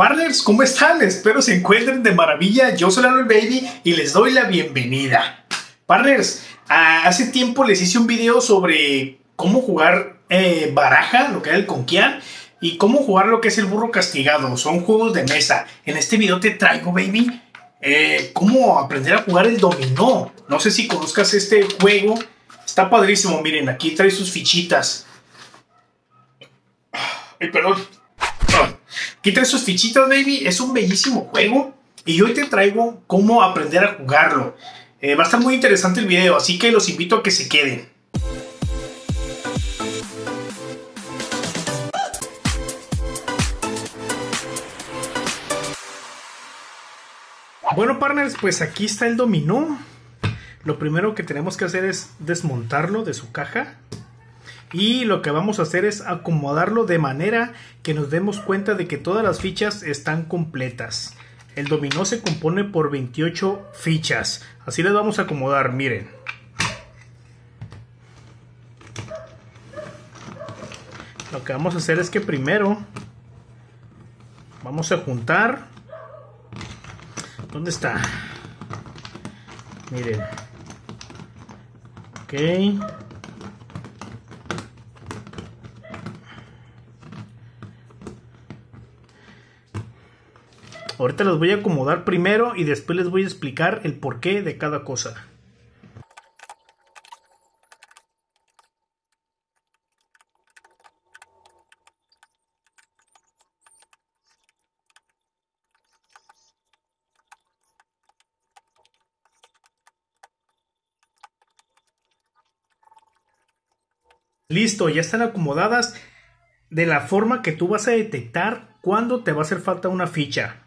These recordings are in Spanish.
Partners, ¿cómo están? Espero se encuentren de maravilla. Yo soy Lalo Baby y les doy la bienvenida. Partners, hace tiempo les hice un video sobre cómo jugar eh, baraja, lo que es el Conquian, y cómo jugar lo que es el burro castigado. Son juegos de mesa. En este video te traigo, baby, eh, cómo aprender a jugar el dominó. No sé si conozcas este juego. Está padrísimo, miren, aquí trae sus fichitas. Ay, perdón. Quiten sus fichitas, baby. Es un bellísimo juego. Y hoy te traigo cómo aprender a jugarlo. Eh, va a estar muy interesante el video, así que los invito a que se queden. Bueno, partners, pues aquí está el dominó. Lo primero que tenemos que hacer es desmontarlo de su caja y lo que vamos a hacer es acomodarlo de manera que nos demos cuenta de que todas las fichas están completas. El dominó se compone por 28 fichas. Así las vamos a acomodar, miren. Lo que vamos a hacer es que primero vamos a juntar. ¿Dónde está? Miren. Ok. Ahorita las voy a acomodar primero y después les voy a explicar el porqué de cada cosa. Listo, ya están acomodadas de la forma que tú vas a detectar cuando te va a hacer falta una ficha.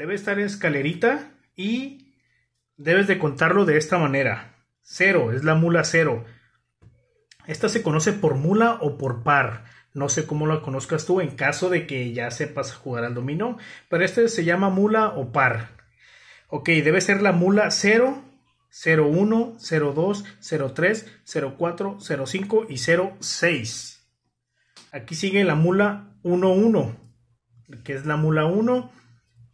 Debe estar en escalerita y debes de contarlo de esta manera. Cero, es la mula 0. Esta se conoce por mula o por par. No sé cómo la conozcas tú en caso de que ya sepas jugar al dominó, pero este se llama mula o par. Ok, debe ser la mula 0, 01, 02, 03, 04, 05 y 06. Aquí sigue la mula 11, que es la mula 1,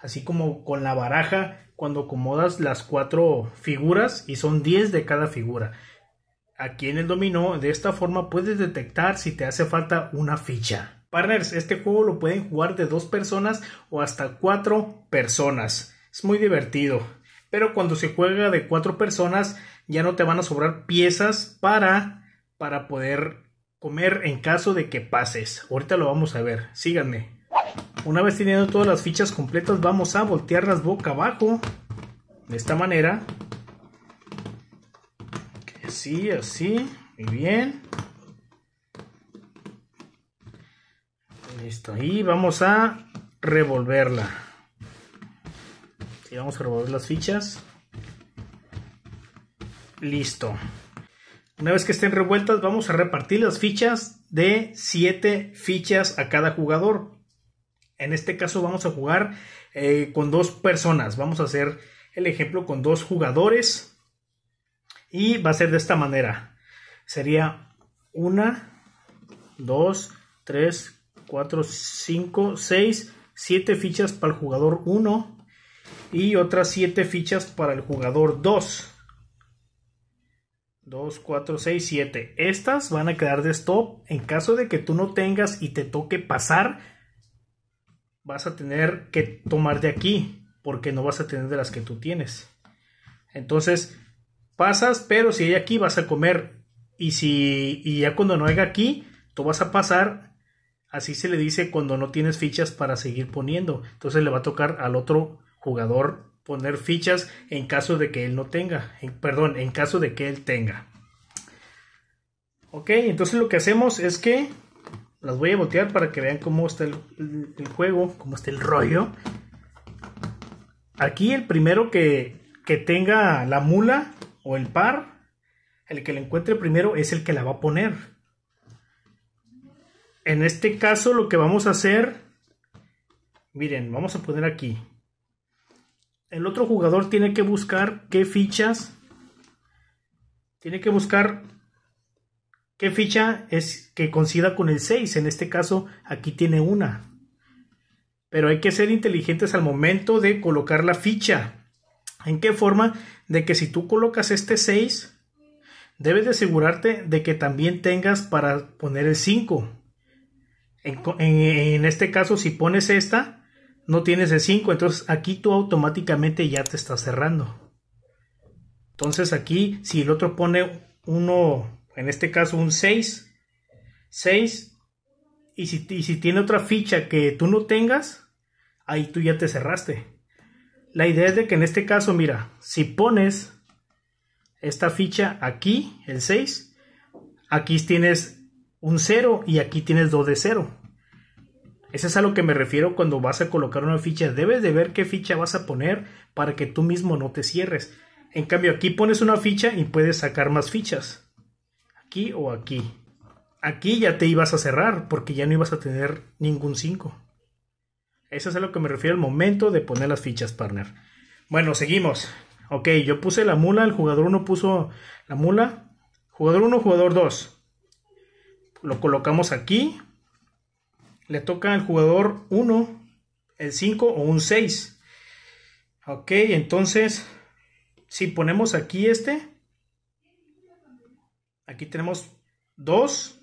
así como con la baraja, cuando acomodas las cuatro figuras y son 10 de cada figura. Aquí en el dominó, de esta forma puedes detectar si te hace falta una ficha. Partners, este juego lo pueden jugar de dos personas o hasta cuatro personas. Es muy divertido. Pero cuando se juega de cuatro personas, ya no te van a sobrar piezas para, para poder comer en caso de que pases. Ahorita lo vamos a ver. Síganme. Una vez teniendo todas las fichas completas, vamos a voltearlas boca abajo. De esta manera. Así, así. Muy bien. Listo. Y vamos a revolverla. Y vamos a revolver las fichas. Listo. Una vez que estén revueltas, vamos a repartir las fichas de 7 fichas a cada jugador. En este caso vamos a jugar eh, con dos personas. Vamos a hacer el ejemplo con dos jugadores. Y va a ser de esta manera. Sería una 2, 3, 4, 5, 6, 7 fichas para el jugador 1 y otras 7 fichas para el jugador 2. 2, 4, 6, 7. Estas van a quedar de stop en caso de que tú no tengas y te toque pasar vas a tener que tomar de aquí, porque no vas a tener de las que tú tienes. Entonces, pasas, pero si hay aquí vas a comer. Y si y ya cuando no haya aquí, tú vas a pasar. Así se le dice cuando no tienes fichas para seguir poniendo. Entonces le va a tocar al otro jugador poner fichas en caso de que él no tenga. perdón, en caso de que él tenga. Ok, entonces lo que hacemos es que las voy a botear para que vean cómo está el, juego, cómo está el rollo. Aquí el primero que, que tenga la mula o el par, el que la encuentre primero es el que la va a poner. En este caso lo que vamos a hacer, miren, vamos a poner aquí. El otro jugador tiene que buscar qué fichas, tiene que buscar ¿Qué ficha es que coincida con el 6? En este caso, aquí tiene una. Pero hay que ser inteligentes al momento de colocar la ficha. ¿En qué forma? De que si tú colocas este 6, debes de asegurarte de que también tengas para poner el 5. En, este caso, si pones esta, no tienes el 5, entonces aquí tú automáticamente ya te estás cerrando. Entonces aquí, si el otro pone uno en este caso un 6, 6, y si, tiene otra ficha que tú no tengas, ahí tú ya te cerraste. La idea es de que en este caso, mira, si pones esta ficha aquí, el 6, aquí tienes un 0 y aquí tienes 2 de 0. Eso es a lo que me refiero cuando vas a colocar una ficha. Debes de ver qué ficha vas a poner para que tú mismo no te cierres. En cambio, aquí pones una ficha y puedes sacar más fichas aquí o aquí. Aquí ya te ibas a cerrar porque ya no ibas a tener ningún 5. Eso es a lo que me refiero al momento de poner las fichas, partner. Bueno, seguimos. Ok, yo puse la mula, el jugador 1 puso la mula. Jugador 1, jugador 2. Lo colocamos aquí. Le toca al jugador 1, el 5 o un 6. Ok, entonces, si ponemos aquí este, Aquí tenemos 2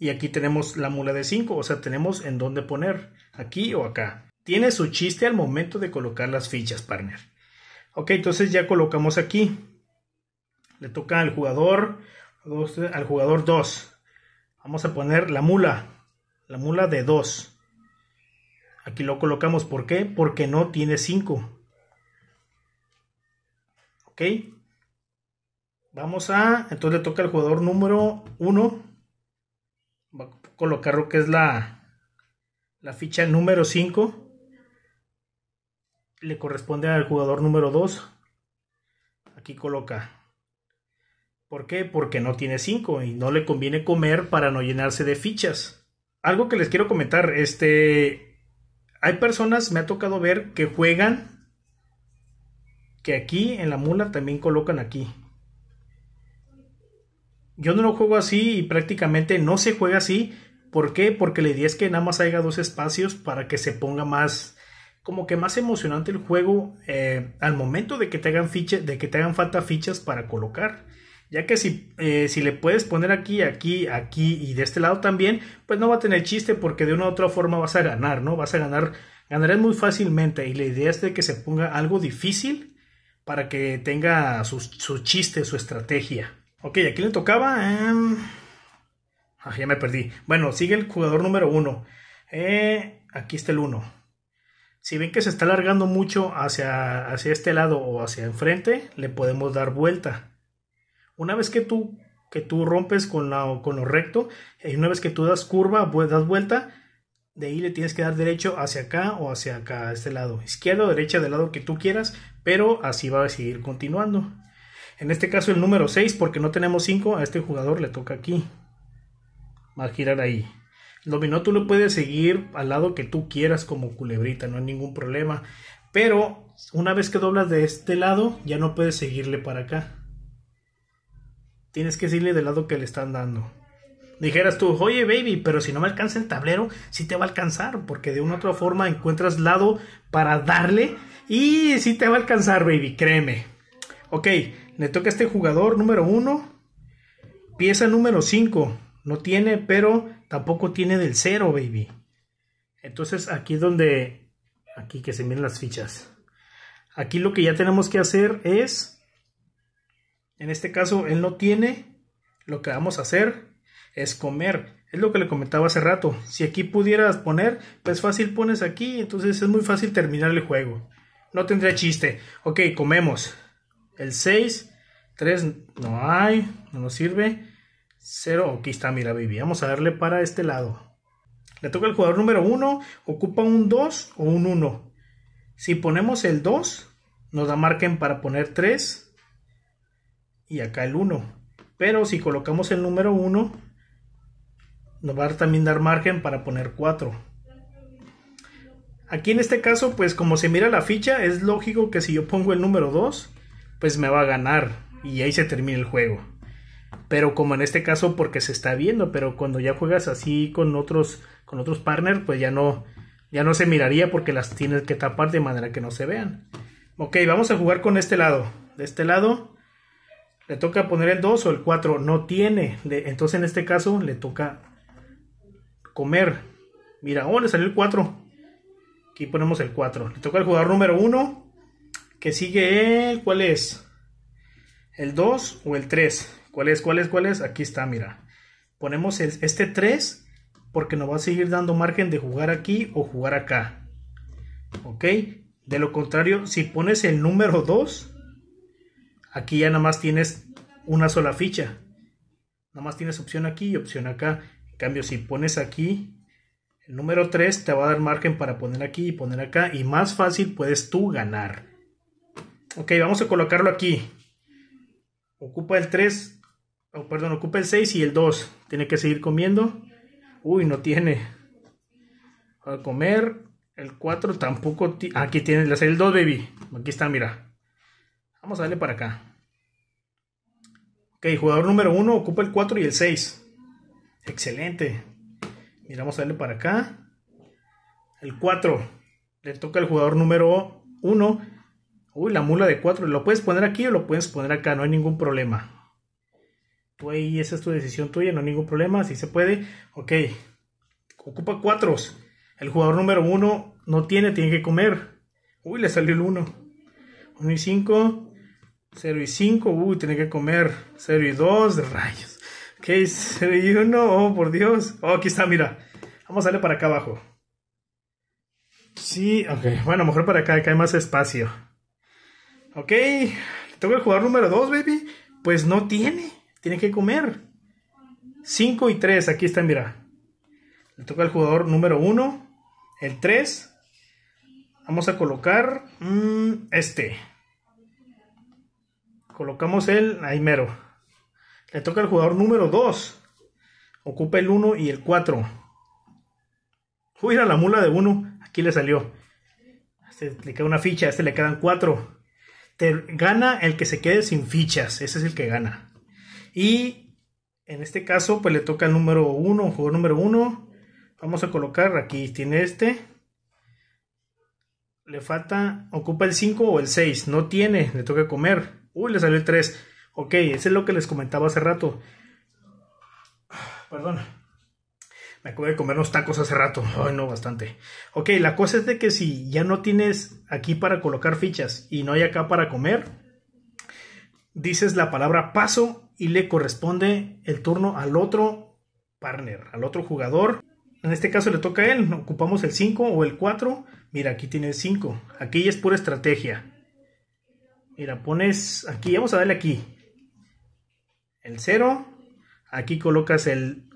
y aquí tenemos la mula de 5, o sea, tenemos en dónde poner, aquí o acá. Tiene su chiste al momento de colocar las fichas, partner. Ok, entonces ya colocamos aquí. Le toca al jugador, al jugador 2. Vamos a poner la mula, la mula de 2. Aquí lo colocamos, ¿por qué? Porque no tiene 5. ¿Ok? Vamos a, entonces le toca al jugador número 1. Va a colocar lo que es la, la ficha número 5. Le corresponde al jugador número 2. Aquí coloca. ¿Por qué? Porque no tiene 5 y no le conviene comer para no llenarse de fichas. Algo que les quiero comentar, este... Hay personas, me ha tocado ver, que juegan, que aquí en la mula también colocan aquí yo no lo juego así y prácticamente no se juega así. ¿Por qué? Porque la idea es que nada más haya dos espacios para que se ponga más, como que más emocionante el juego eh, al momento de que te hagan de que te hagan falta fichas para colocar. Ya que si, eh, si le puedes poner aquí, aquí, aquí y de este lado también, pues no va a tener chiste porque de una u otra forma vas a ganar, ¿no? Vas a ganar, ganarás muy fácilmente y la idea es de que se ponga algo difícil para que tenga su chiste, su estrategia. Ok, aquí le tocaba. Em, ah, ya me perdí. Bueno, sigue el jugador número uno. Eh, aquí está el uno. Si ven que se está alargando mucho hacia, hacia este lado o hacia enfrente, le podemos dar vuelta. Una vez que tú, que tú rompes con, la, con lo recto, y eh, una vez que tú das curva, das vuelta, de ahí le tienes que dar derecho hacia acá o hacia acá, a este lado. Izquierda o derecha, del lado que tú quieras, pero así va a seguir continuando. En este caso el número 6, porque no tenemos 5, a este jugador le toca aquí. Va a girar ahí. El dominó tú lo puedes seguir al lado que tú quieras como culebrita, no hay ningún problema. Pero una vez que doblas de este lado, ya no puedes seguirle para acá. Tienes que seguirle del lado que le están dando. Dijeras tú, oye baby, pero si no me alcanza el tablero, sí te va a alcanzar, porque de una u otra forma encuentras lado para darle y sí te va a alcanzar, baby, créeme. Ok, le toca a este jugador número 1. Pieza número 5. No tiene, pero tampoco tiene del 0, baby. Entonces aquí es donde... Aquí que se ven las fichas. Aquí lo que ya tenemos que hacer es... En este caso, él no tiene. Lo que vamos a hacer es comer. Es lo que le comentaba hace rato. Si aquí pudieras poner, pues fácil pones aquí. Entonces es muy fácil terminar el juego. No tendría chiste. Ok, comemos. El 6, 3 no hay, no nos sirve. 0, aquí está, mira, baby. Vamos a darle para este lado. Le toca al jugador número 1, ocupa un 2 o un 1. Si ponemos el 2, nos da margen para poner 3 y acá el 1. Pero si colocamos el número 1, nos va a también dar margen para poner 4. Aquí en este caso, pues como se mira la ficha, es lógico que si yo pongo el número 2, pues me va a ganar y ahí se termina el juego. Pero como en este caso porque se está viendo, pero cuando ya juegas así con otros con otros partners, pues ya no ya no se miraría porque las tienes que tapar de manera que no se vean. Ok, vamos a jugar con este lado. De este lado le toca poner el 2 o el 4, no tiene. entonces en este caso le toca comer. Mira, oh, le salió el 4. Aquí ponemos el 4. Le toca el jugador número 1 que sigue él, ¿cuál es? ¿El 2 o el 3? ¿Cuál es? ¿Cuál es? ¿Cuál es? Aquí está, mira. Ponemos este 3 porque nos va a seguir dando margen de jugar aquí o jugar acá. ¿Ok? De lo contrario, si pones el número 2, aquí ya nada más tienes una sola ficha. Nada más tienes opción aquí y opción acá. En cambio, si pones aquí el número 3, te va a dar margen para poner aquí y poner acá. Y más fácil puedes tú ganar. Ok, vamos a colocarlo aquí. Ocupa el 3, perdón, ocupa el 6 y el 2. Tiene que seguir comiendo. Uy, no tiene. A comer. El 4 tampoco. Aquí tiene el 2, baby. Aquí está, mira. Vamos a darle para acá. Ok, jugador número 1 ocupa el 4 y el 6. Excelente. Mira, vamos a darle para acá. El 4 le toca al jugador número 1 Uy, la mula de 4. Lo puedes poner aquí o lo puedes poner acá. No hay ningún problema. Tú ahí, esa es tu decisión tuya. No hay ningún problema. Si se puede. Ok. Ocupa cuatro. El jugador número 1 no tiene, tiene que comer. Uy, le salió el 1. 1 y 5. 0 y 5. Uy, tiene que comer. 0 y 2. Rayos. Ok, 0 y 1. Oh, por Dios. Oh, aquí está, mira. Vamos a darle para acá abajo. Sí, ok. Bueno, mejor para acá, acá hay más espacio. Ok, toca al jugador número 2, baby. Pues no tiene, tiene que comer. 5 y 3, aquí están, mira. Le toca al jugador número 1, el 3. Vamos a colocar mm, este. Colocamos el ahí mero. Le toca al jugador número 2. Ocupa el 1 y el 4. Uy, la mula de 1. Aquí le salió. Este le queda una ficha, a este le quedan 4 gana el que se quede sin fichas, ese es el que gana. Y en este caso, pues le toca el número uno, jugador número uno. Vamos a colocar aquí, tiene este. Le falta, ocupa el 5 o el 6. No tiene, le toca comer. Uy, le salió el 3. Ok, ese es lo que les comentaba hace rato. Ah, perdón. Me acabo de comer unos tacos hace rato. Ay, no, bastante. Ok, la cosa es de que si ya no tienes aquí para colocar fichas y no hay acá para comer, dices la palabra paso y le corresponde el turno al otro partner, al otro jugador. En este caso le toca a él. Ocupamos el 5 o el 4. Mira, aquí tiene el 5. Aquí es pura estrategia. Mira, pones aquí, vamos a darle aquí. El 0. Aquí colocas el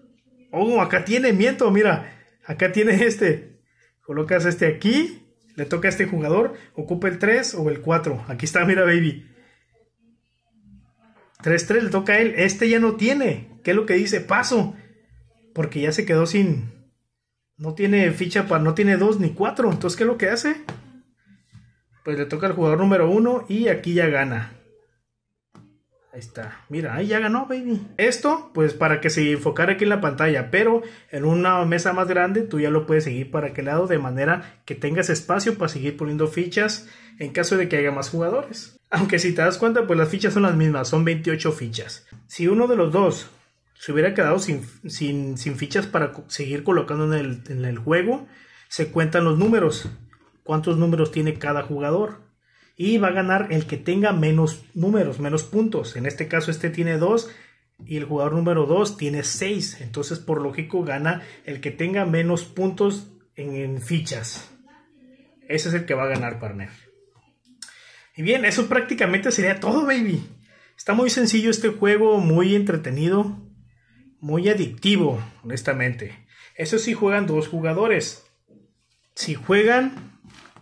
Oh, acá tiene, miento, mira. Acá tiene este. Colocas este aquí. Le toca a este jugador. Ocupa el 3 o el 4. Aquí está, mira, baby. 3-3 le toca a él. Este ya no tiene. ¿Qué es lo que dice? Paso. Porque ya se quedó sin. No tiene ficha para. No tiene 2 ni 4. Entonces, ¿qué es lo que hace? Pues le toca al jugador número 1 y aquí ya gana. Ahí está. Mira, ahí ya ganó, baby. Esto, pues para que se enfocara aquí en la pantalla, pero en una mesa más grande tú ya lo puedes seguir para aquel lado de manera que tengas espacio para seguir poniendo fichas en caso de que haya más jugadores. Aunque si te das cuenta, pues las fichas son las mismas, son 28 fichas. Si uno de los dos se hubiera quedado sin, fichas para seguir colocando en el juego, se cuentan los números. ¿Cuántos números tiene cada jugador? y va a ganar el que tenga menos números, menos puntos. En este caso este tiene 2 y el jugador número 2 tiene 6. Entonces por lógico gana el que tenga menos puntos en, fichas. Ese es el que va a ganar Partner. Y bien, eso prácticamente sería todo, baby. Está muy sencillo este juego, muy entretenido, muy adictivo, honestamente. Eso sí juegan dos jugadores. Si juegan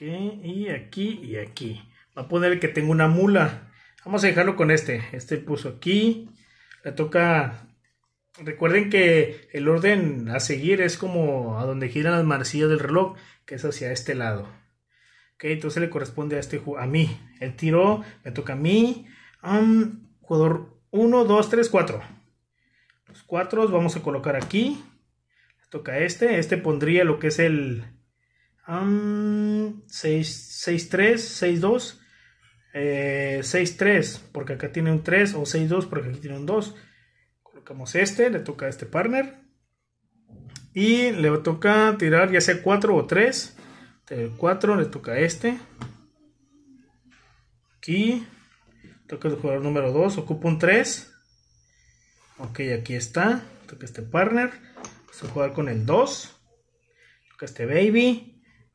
y aquí y aquí. Va a poner que tengo una mula. Vamos a dejarlo con este. Este puso aquí. Le toca... Recuerden que el orden a seguir es como a donde giran las manecillas del reloj, que es hacia este lado. Ok, entonces le corresponde a este a mí. el tiro, me toca a mí. Um, jugador 1, 2, 3, 4. Los cuatro vamos a colocar aquí. Le toca a este. Este pondría lo que es el, 6-3, 6-2, 6-3, porque acá tiene un 3, o 6-2, porque aquí tiene un 2. Colocamos este, le toca a este partner. Y le toca tirar ya sea 4 o 3. El 4 le toca a este. Aquí. Toca el jugador número 2, ocupa un 3. Ok, aquí está. Toca este partner. Vamos a jugar con el 2. Toca este baby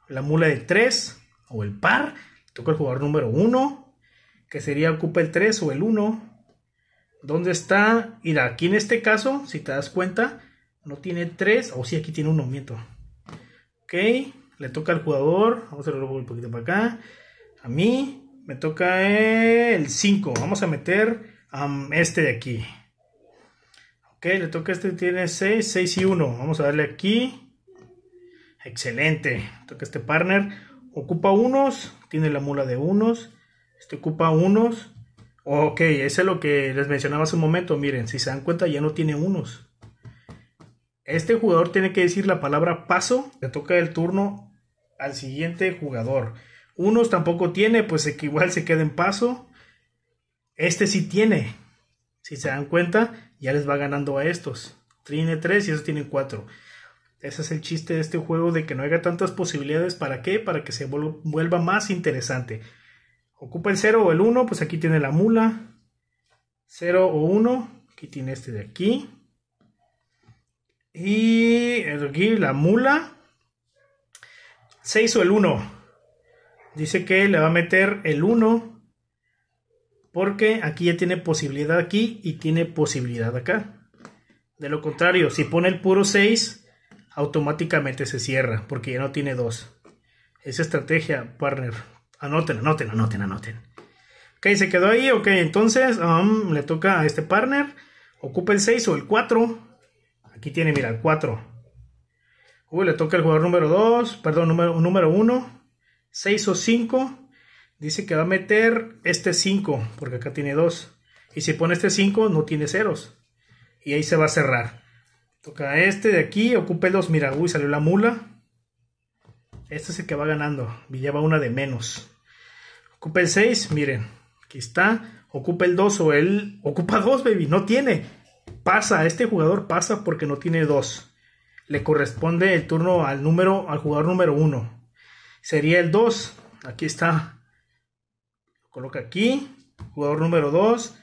la mula de 3 o el par, toca el jugador número 1, que sería ocupa el 3 o el 1. ¿Dónde está? Mira, aquí en este caso, si te das cuenta, no tiene 3, o si aquí tiene un aumento. Ok, le toca al jugador, vamos a hacerlo un poquito para acá. A mí me toca el 5, vamos a meter a um, este de aquí. Ok, le toca este, tiene 6, 6 y 1. Vamos a darle aquí. Excelente. Toca este partner. Ocupa unos. Tiene la mula de unos. Este ocupa unos. Ok, ese es lo que les mencionaba hace un momento. Miren, si se dan cuenta, ya no tiene unos. Este jugador tiene que decir la palabra paso. Le toca el turno al siguiente jugador. Unos tampoco tiene, pues igual se queda en paso. Este sí tiene. Si se dan cuenta, ya les va ganando a estos. Tiene tres y esos tienen cuatro. Ese es el chiste de este juego, de que no haya tantas posibilidades. ¿Para qué? Para que se vuelva más interesante. Ocupa el 0 o el 1, pues aquí tiene la mula. 0 o 1, aquí tiene este de aquí. Y aquí la mula. 6 o el 1. Dice que le va a meter el 1. Porque aquí ya tiene posibilidad aquí y tiene posibilidad acá. De lo contrario, si pone el puro 6, automáticamente se cierra porque ya no tiene dos. Esa estrategia, partner. Anoten, anoten, anoten, anoten. Ok, se quedó ahí. Ok, entonces um, le toca a este partner. Ocupa el 6 o el 4. Aquí tiene, mira, el 4. Uy, le toca el jugador número 2. Perdón, número, número 1. 6 o 5. Dice que va a meter este 5. Porque acá tiene 2. Y si pone este 5, no tiene ceros. Y ahí se va a cerrar. Toca a este de aquí, ocupa el 2 mira, uy salió la mula. Este es el que va ganando, y lleva una de menos. Ocupa el 6, miren, aquí está. Ocupa el 2 o el... Ocupa 2, baby, no tiene. Pasa, este jugador pasa porque no tiene 2. Le corresponde el turno al número, al jugador número 1. Sería el 2, aquí está. Lo coloca aquí, jugador número 2.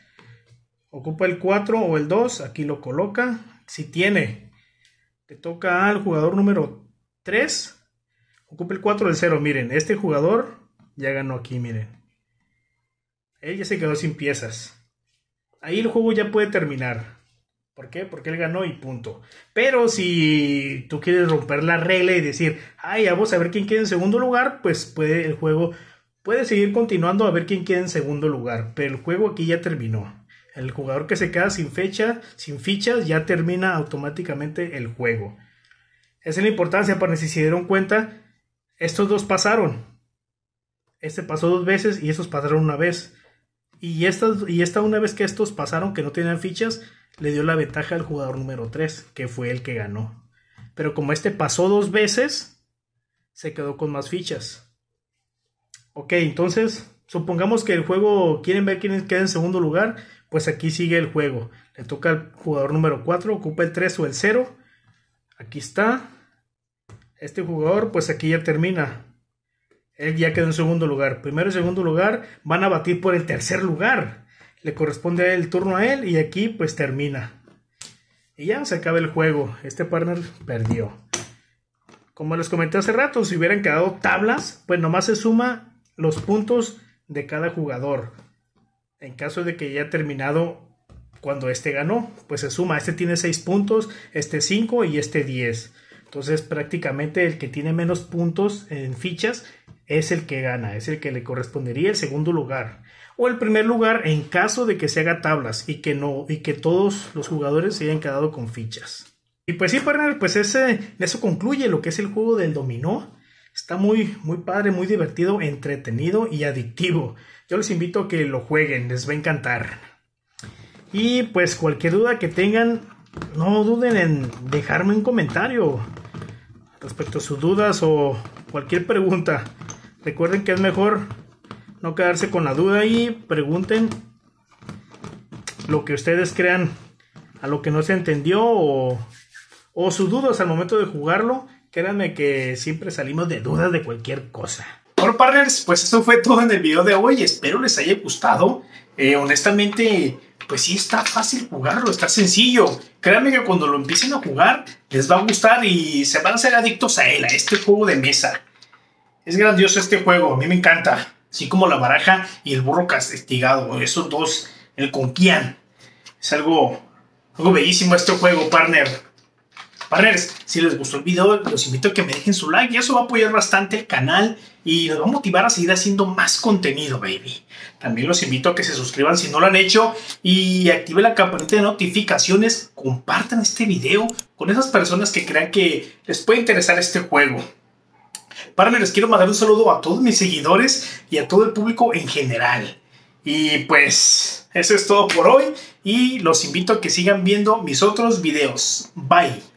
Ocupa el 4 o el 2, aquí lo coloca. Si tiene, te toca al jugador número 3, ocupa el 4 del 0. Miren, este jugador ya ganó aquí, miren. Él ya se quedó sin piezas. Ahí el juego ya puede terminar. ¿Por qué? Porque él ganó y punto. Pero si tú quieres romper la regla y decir, ay, vamos a ver quién queda en segundo lugar, pues puede el juego puede seguir continuando a ver quién queda en segundo lugar. Pero el juego aquí ya terminó. El jugador que se queda sin fecha, sin fichas, ya termina automáticamente el juego. Esa es la importancia, para si se dieron cuenta, estos dos pasaron. Este pasó dos veces y estos pasaron una vez. Y esta, y esta una vez que estos pasaron, que no tenían fichas, le dio la ventaja al jugador número 3, que fue el que ganó. Pero como este pasó dos veces, se quedó con más fichas. Ok, entonces, supongamos que el juego quieren ver quién queda en segundo lugar pues aquí sigue el juego. Le toca al jugador número 4, ocupa el 3 o el 0. Aquí está. Este jugador, pues aquí ya termina. Él ya quedó en segundo lugar. Primero y segundo lugar van a batir por el tercer lugar. Le corresponde el turno a él y aquí pues termina. Y ya se acaba el juego. Este partner perdió. Como les comenté hace rato, si hubieran quedado tablas, pues nomás se suma los puntos de cada jugador. En caso de que ya ha terminado cuando este ganó, pues se suma, este tiene 6 puntos, este 5 y este 10. Entonces prácticamente el que tiene menos puntos en fichas es el que gana, es el que le correspondería el segundo lugar o el primer lugar en caso de que se haga tablas y que no y que todos los jugadores se hayan quedado con fichas. Y pues sí, partner, pues ese, eso concluye lo que es el juego del dominó. Está muy, muy padre, muy divertido, entretenido y adictivo. Yo les invito a que lo jueguen, les va a encantar. Y pues cualquier duda que tengan, no duden en dejarme un comentario respecto a sus dudas o cualquier pregunta. Recuerden que es mejor no quedarse con la duda y pregunten lo que ustedes crean a lo que no se entendió o, sus dudas al momento de jugarlo. Créanme que siempre salimos de dudas de cualquier cosa partners, pues eso fue todo en el video de hoy. Espero les haya gustado. Eh, honestamente, pues sí está fácil jugarlo, está sencillo. Créanme que cuando lo empiecen a jugar, les va a gustar y se van a ser adictos a él, a este juego de mesa. Es grandioso este juego, a mí me encanta. Así como la baraja y el burro castigado, esos dos, el conquian. Es algo, algo bellísimo este juego, partner. Parneres, si les gustó el video, los invito a que me dejen su like y eso va a apoyar bastante el canal y nos va a motivar a seguir haciendo más contenido, baby. También los invito a que se suscriban si no lo han hecho y activen la campanita de notificaciones. Compartan este video con esas personas que crean que les puede interesar este juego. Parneres, quiero mandar un saludo a todos mis seguidores y a todo el público en general. Y pues, eso es todo por hoy y los invito a que sigan viendo mis otros videos. Bye.